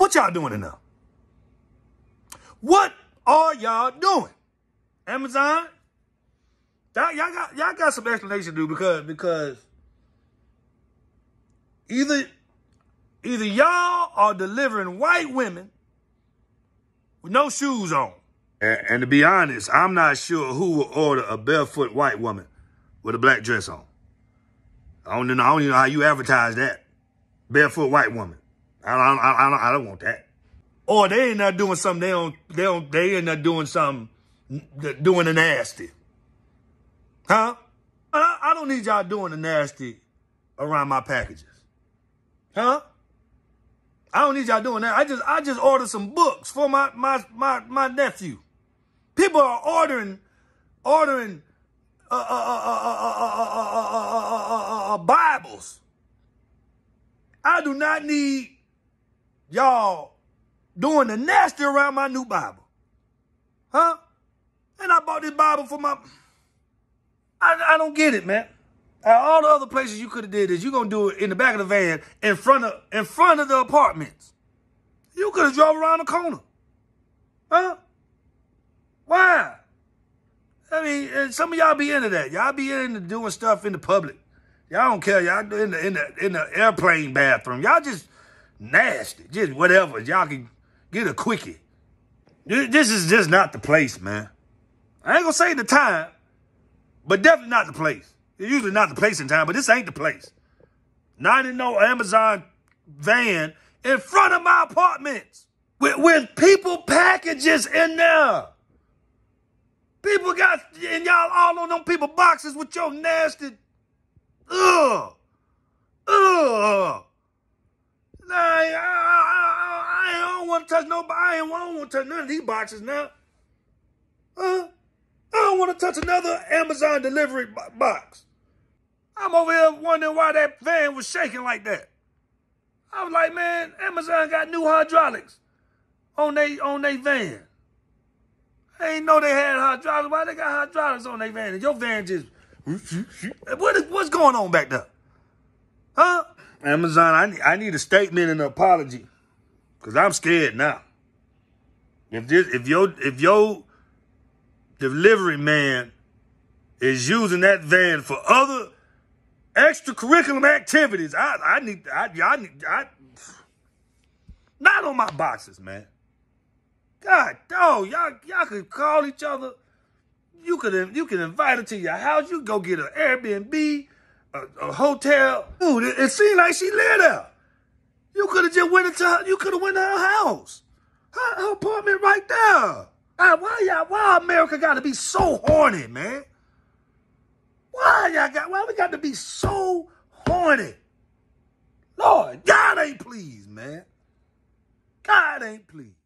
What y'all doing in there? What are y'all doing? Amazon? Y'all, y'all got y'all got some explanation to do because because either either y'all are delivering white women with no shoes on. And, and, to be honest, I'm not sure who will order a barefoot white woman with a black dress on. I don't, know, I don't even know how you advertise that. Barefoot white woman. I don't, I don't, I don't want that. Or they ain't not doing something. They don't, they don't, they ain't not doing something, doing the nasty. Huh? I don't need y'all doing the nasty around my packages. Huh? I don't need y'all doing that. I just I just ordered some books for my my my my nephew. People are ordering ordering uh, uh, uh, Bibles. I do not need y'all doing the nasty around my new Bible. Huh? And I bought this Bible for my... I, I don't get it, man. At all the other places you could have did is you're going to do it in the back of the van in front of in front of the apartments. You could have drove around the corner. Huh? Why? I mean, some of y'all be into that. Y'all be into doing stuff in the public. Y'all don't care. Y'all in the in the in the airplane bathroom. Y'all just nasty, just whatever. Y'all can get a quickie. This is just not the place, man. I ain't gonna say the time, but definitely not the place. It's usually not the place in time, but this ain't the place. Not in no Amazon van in front of my apartment with, with people packages in there. People got, and y'all all on them people boxes with your nasty, ugh, ugh. touch nobody. I, I don't want to touch none of these boxes now. Huh? I don't want to touch another Amazon delivery box. I'm over here wondering why that van was shaking like that. I was like, man, Amazon got new hydraulics on they on they van. I ain't know they had hydraulics. Why they got hydraulics on their van? your van just what is, what's going on back there? Huh? Amazon, I need, I need a statement and an apology. Cause I'm scared now. If this, if your if your delivery man is using that van for other extracurricular activities, I I need I I need I not on my boxes, man. God, oh y'all y'all could call each other. You could you could invite her to your house. You go get an Airbnb, a, a hotel. Dude, it, it seemed like she lived there. You could have just went into her, you could have went to her house. Her, her apartment right there. Right, ah, why y'all, why America got to be so horny, man? Why y'all got, why we got to be so horny? Lord, God ain't pleased, man. God ain't pleased.